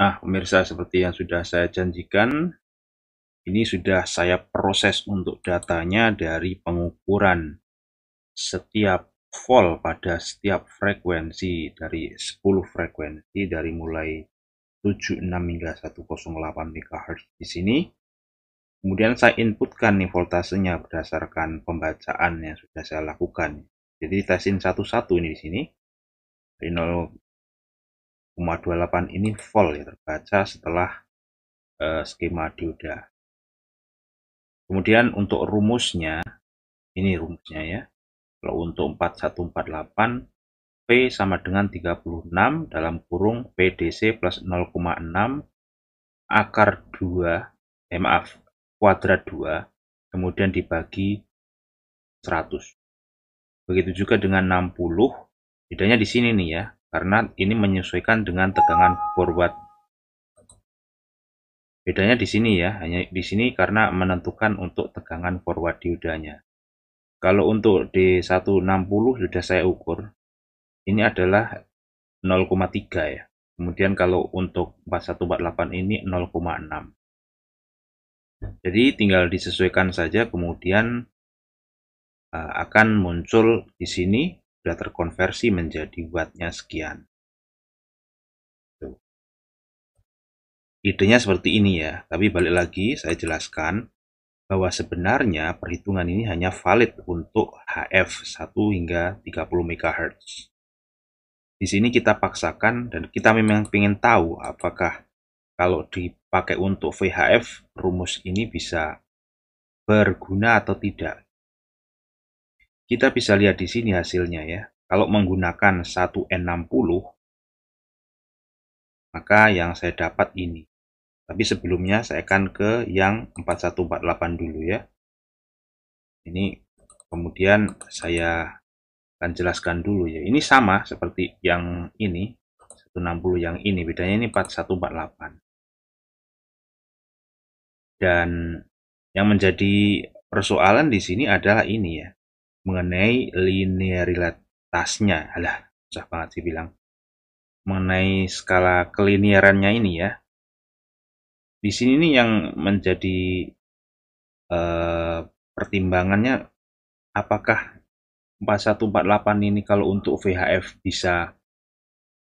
Nah, pemirsa, seperti yang sudah saya janjikan, ini sudah saya proses untuk datanya dari pengukuran setiap volt pada setiap frekuensi dari 10 frekuensi dari mulai 76 hingga 108 MHz di sini. Kemudian saya inputkan nih voltasenya berdasarkan pembacaan yang sudah saya lakukan. Jadi tesin satu-satu ini di sini. Dari 0 0,28 ini full ya terbaca setelah uh, skema dioda. Kemudian untuk rumusnya, ini rumusnya ya. Kalau untuk 4148 P sama dengan 36 dalam kurung PDC plus 0,6 akar 2, eh maaf, kuadrat 2, kemudian dibagi 100. Begitu juga dengan 60, bedanya di sini nih ya, karena ini menyesuaikan dengan tegangan forward. Bedanya di sini ya, hanya di sini karena menentukan untuk tegangan forward diodanya. Kalau untuk D160 sudah saya ukur, ini adalah 0,3 ya. Kemudian kalau untuk 4148 ini 0,6. Jadi tinggal disesuaikan saja kemudian eh, akan muncul di sini sudah terkonversi menjadi wattnya sekian. Idenya seperti ini ya, tapi balik lagi saya jelaskan bahwa sebenarnya perhitungan ini hanya valid untuk HF 1 hingga 30 MHz. Di sini kita paksakan dan kita memang ingin tahu apakah kalau dipakai untuk VHF rumus ini bisa berguna atau tidak kita bisa lihat di sini hasilnya ya. Kalau menggunakan 1N60, maka yang saya dapat ini. Tapi sebelumnya saya akan ke yang 4148 dulu ya. Ini kemudian saya akan jelaskan dulu ya. Ini sama seperti yang ini, 160 yang ini. Bedanya ini 4148. Dan yang menjadi persoalan di sini adalah ini ya mengenai linearitasnya. Alah, susah banget sih bilang. Mengenai skala kelinearannya ini ya. Di sini ini yang menjadi eh, pertimbangannya apakah 4148 ini kalau untuk VHF bisa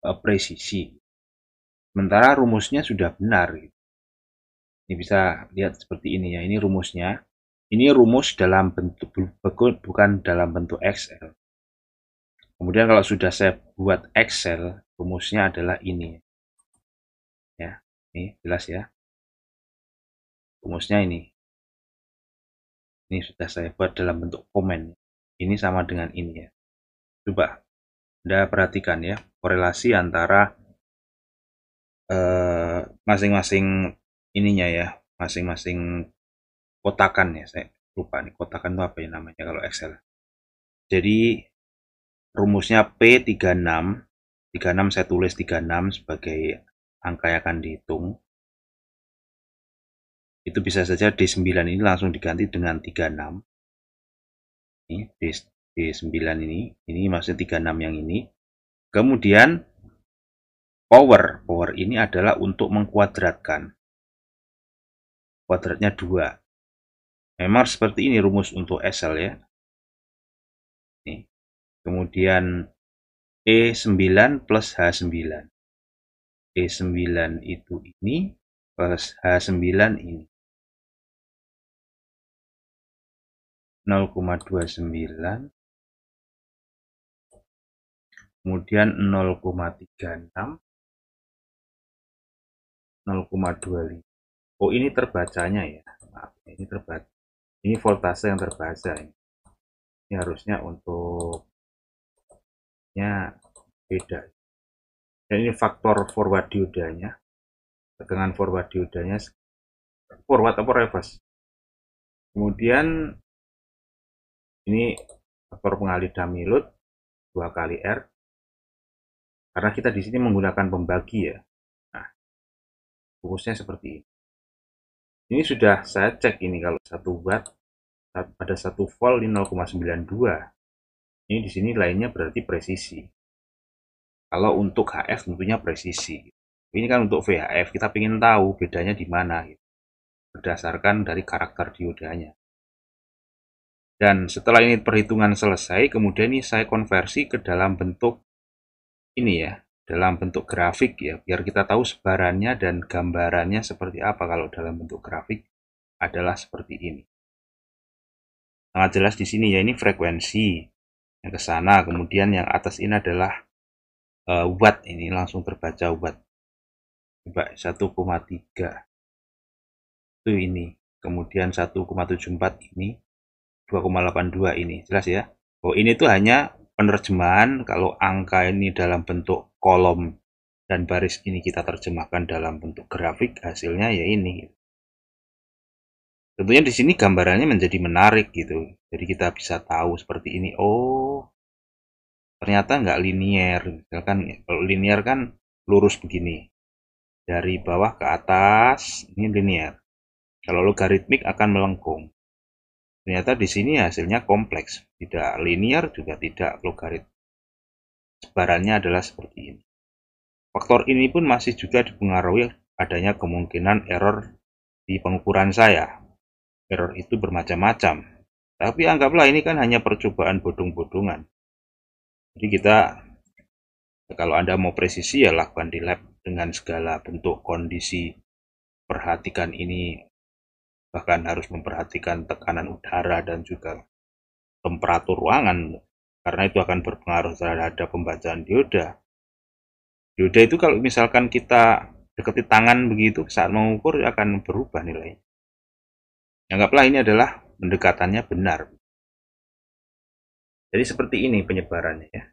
eh, presisi. Sementara rumusnya sudah benar. Ini bisa lihat seperti ini ya. Ini rumusnya ini rumus dalam bentuk bukan dalam bentuk Excel. Kemudian kalau sudah saya buat Excel, rumusnya adalah ini. Ya, ini jelas ya. Rumusnya ini. Ini sudah saya buat dalam bentuk komen. Ini sama dengan ini ya. Coba Anda perhatikan ya, korelasi antara eh, masing-masing uh, ininya ya, masing-masing kotakan ya saya lupa nih kotakan itu apa ya namanya kalau Excel jadi rumusnya P36 36 saya tulis 36 sebagai angka yang akan dihitung itu bisa saja D9 ini langsung diganti dengan 36 ini D9 ini ini maksudnya 36 yang ini kemudian power power ini adalah untuk mengkuadratkan kuadratnya 2 memang seperti ini rumus untuk SL ya ini. kemudian E9 plus H9 E9 itu ini plus H9 ini 0,29 kemudian 0,36 0,25 Oh ini terbacanya ya maaf ini terbaca ini voltase yang terbaca ini, ini harusnya untuk ya beda dan ini faktor forward diodanya tegangan forward diodanya forward atau reverse kemudian ini faktor pengalih damilut load 2 kali R karena kita di sini menggunakan pembagi ya nah fokusnya seperti ini ini sudah saya cek ini kalau satu watt pada satu volt ini 0,92 ini di sini lainnya berarti presisi kalau untuk HF tentunya presisi ini kan untuk VHF kita ingin tahu bedanya di mana gitu. berdasarkan dari karakter diodanya dan setelah ini perhitungan selesai kemudian ini saya konversi ke dalam bentuk ini ya dalam bentuk grafik ya biar kita tahu sebarannya dan gambarannya seperti apa kalau dalam bentuk grafik adalah seperti ini sangat jelas di sini ya ini frekuensi yang ke sana kemudian yang atas ini adalah uh, watt ini langsung terbaca watt coba 1,3 itu ini kemudian 1,74 ini 2,82 ini jelas ya Oh ini tuh hanya penerjemahan kalau angka ini dalam bentuk kolom dan baris ini kita terjemahkan dalam bentuk grafik hasilnya ya ini tentunya di sini gambarannya menjadi menarik gitu jadi kita bisa tahu seperti ini oh ternyata nggak linier misalkan kalau linier kan lurus begini dari bawah ke atas ini linier kalau logaritmik akan melengkung Ternyata di sini hasilnya kompleks, tidak linear juga tidak logarit. Sebarannya adalah seperti ini. Faktor ini pun masih juga dipengaruhi adanya kemungkinan error di pengukuran saya. Error itu bermacam-macam. Tapi anggaplah ini kan hanya percobaan bodong-bodongan. Jadi kita kalau Anda mau presisi ya lakukan di lab dengan segala bentuk kondisi. Perhatikan ini bahkan harus memperhatikan tekanan udara dan juga temperatur ruangan karena itu akan berpengaruh terhadap pembacaan dioda. Dioda itu kalau misalkan kita deketi tangan begitu saat mengukur akan berubah nilainya. Anggaplah ini adalah pendekatannya benar. Jadi seperti ini penyebarannya ya.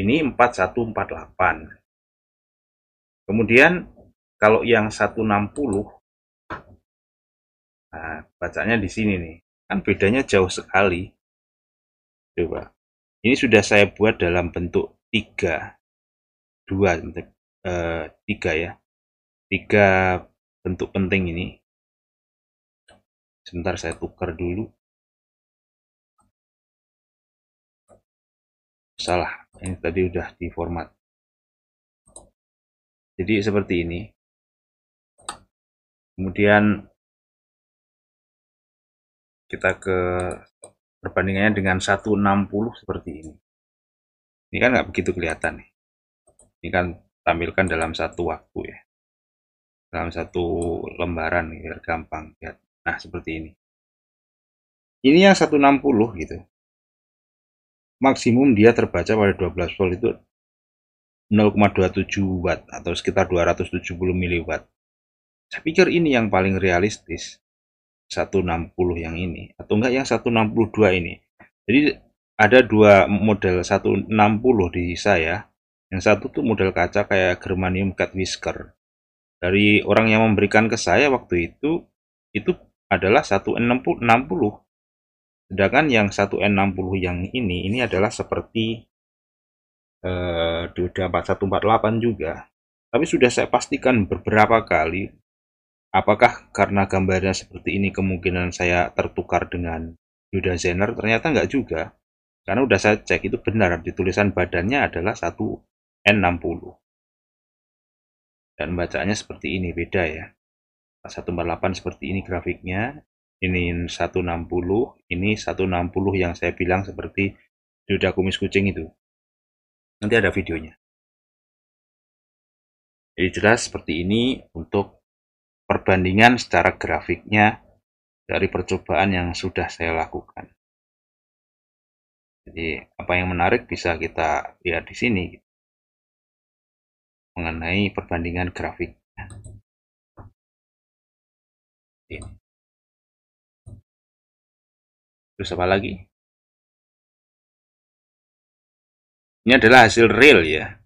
Ini 4148. Kemudian kalau yang 160 Nah, bacanya di sini nih. Kan bedanya jauh sekali. Coba. Ini sudah saya buat dalam bentuk 3. 2, eh, 3 ya. 3 bentuk penting ini. Sebentar saya tukar dulu. Salah. Ini tadi sudah di format. Jadi seperti ini. Kemudian kita ke perbandingannya dengan 160 seperti ini ini kan nggak begitu kelihatan nih ini kan tampilkan dalam satu waktu ya dalam satu lembaran biar gampang lihat nah seperti ini ini yang 160 gitu maksimum dia terbaca pada 12 volt itu 0,27 watt atau sekitar 270 miliwatt saya pikir ini yang paling realistis 160 yang ini atau enggak yang 162 ini jadi ada dua model 160 di saya yang satu tuh model kaca kayak germanium cat whisker dari orang yang memberikan ke saya waktu itu itu adalah 160 sedangkan yang 1N60 yang ini ini adalah seperti eh, Doda 4148 juga tapi sudah saya pastikan beberapa kali Apakah karena gambarnya seperti ini kemungkinan saya tertukar dengan Yuda Zener? Ternyata enggak juga. Karena udah saya cek itu benar, di tulisan badannya adalah 1N60. Dan bacaannya seperti ini, beda ya. 148 seperti ini grafiknya, ini 160, ini 160 yang saya bilang seperti Yuda kumis kucing itu. Nanti ada videonya. Jadi jelas seperti ini untuk perbandingan secara grafiknya dari percobaan yang sudah saya lakukan. Jadi, apa yang menarik bisa kita lihat di sini gitu. mengenai perbandingan grafik. Ini. Terus apa lagi? Ini adalah hasil real ya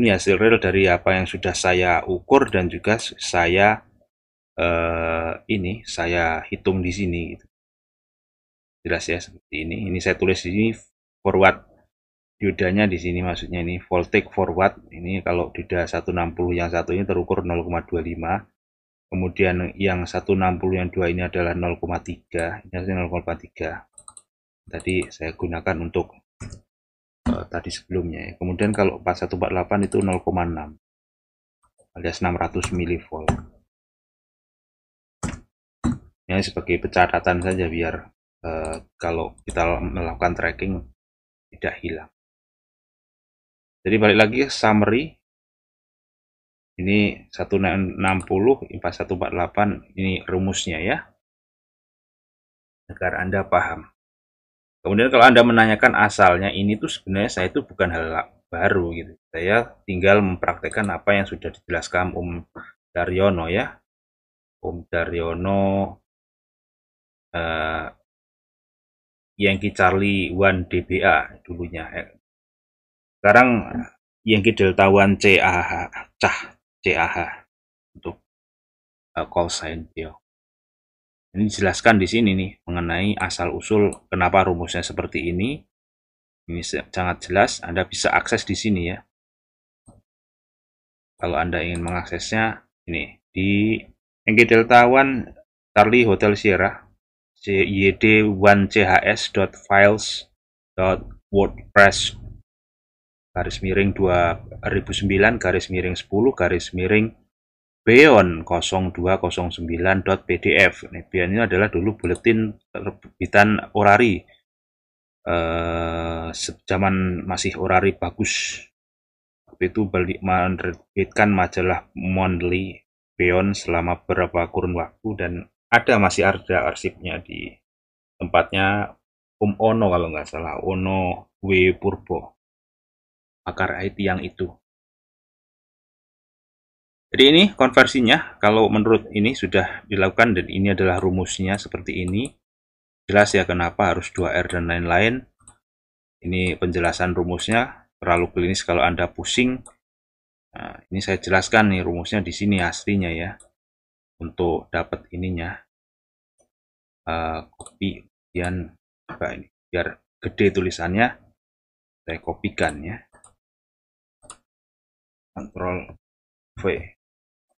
ini hasil real dari apa yang sudah saya ukur dan juga saya eh, ini saya hitung di sini gitu. jelas ya seperti ini ini saya tulis di sini forward diodanya di sini maksudnya ini voltage forward ini kalau dioda 160 yang satu ini terukur 0,25 kemudian yang 160 yang dua ini adalah 0,3 ini 0,3 tadi saya gunakan untuk Eh, tadi sebelumnya. Ya. Kemudian kalau 4148 itu 0,6 alias 600 milivolt. Ya sebagai pencatatan saja biar uh, kalau kita melakukan tracking tidak hilang. Jadi balik lagi summary ini 160 4148 ini rumusnya ya agar Anda paham. Kemudian kalau Anda menanyakan asalnya ini tuh sebenarnya saya itu bukan hal baru gitu. Saya tinggal mempraktekkan apa yang sudah dijelaskan Om Daryono ya. Om Daryono eh, Yankee Charlie One DBA dulunya. Sekarang yang Delta One CAH, CAH, CAH untuk uh, call sign dia. Ini dijelaskan di sini nih mengenai asal usul kenapa rumusnya seperti ini. Ini sangat jelas, Anda bisa akses di sini ya. Kalau Anda ingin mengaksesnya, ini di Delta One Charlie Hotel Sierra yd1chs.files.wordpress garis miring 2009 garis miring 10 garis miring beon0209.pdf. Nah, beon ini adalah dulu buletin terbitan orari. Eh, zaman masih orari bagus. Tapi itu menerbitkan majalah Monthly Beon selama beberapa kurun waktu dan ada masih ada arsipnya di tempatnya Om Ono kalau nggak salah, Ono W Purbo. Akar IT yang itu. Jadi ini konversinya, kalau menurut ini sudah dilakukan dan ini adalah rumusnya seperti ini. Jelas ya kenapa harus 2R dan lain-lain. Ini penjelasan rumusnya, terlalu klinis kalau Anda pusing. Nah, ini saya jelaskan nih rumusnya di sini aslinya ya. Untuk dapat ininya. Uh, eh, copy dan apa ini biar gede tulisannya saya kopikan ya. Ctrl V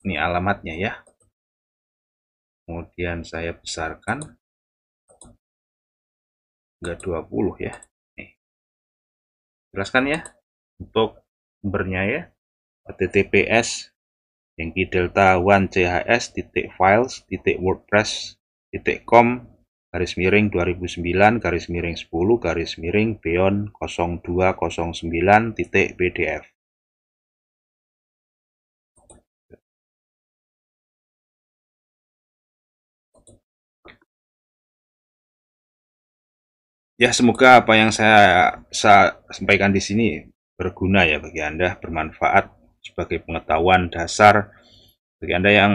ini alamatnya ya kemudian saya besarkan enggak 20 ya nih. jelaskan ya untuk sumbernya ya https yang Delta 1 CHS titik files titik WordPress titik com garis miring 2009 garis miring 10 garis miring beyond 0209 titik PDF Ya, semoga apa yang saya, saya sampaikan di sini berguna ya bagi Anda, bermanfaat sebagai pengetahuan dasar bagi Anda yang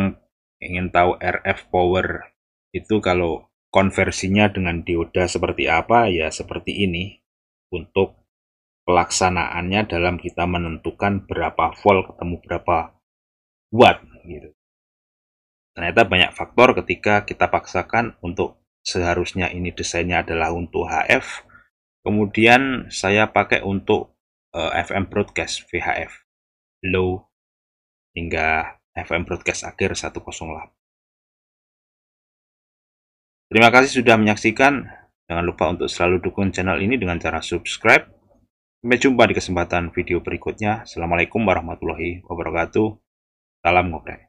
ingin tahu RF power itu kalau konversinya dengan dioda seperti apa ya seperti ini untuk pelaksanaannya dalam kita menentukan berapa volt ketemu berapa watt gitu. Ternyata banyak faktor ketika kita paksakan untuk seharusnya ini desainnya adalah untuk HF kemudian saya pakai untuk uh, eh, FM broadcast VHF low hingga FM broadcast akhir 108 terima kasih sudah menyaksikan jangan lupa untuk selalu dukung channel ini dengan cara subscribe sampai jumpa di kesempatan video berikutnya assalamualaikum warahmatullahi wabarakatuh salam ngobrol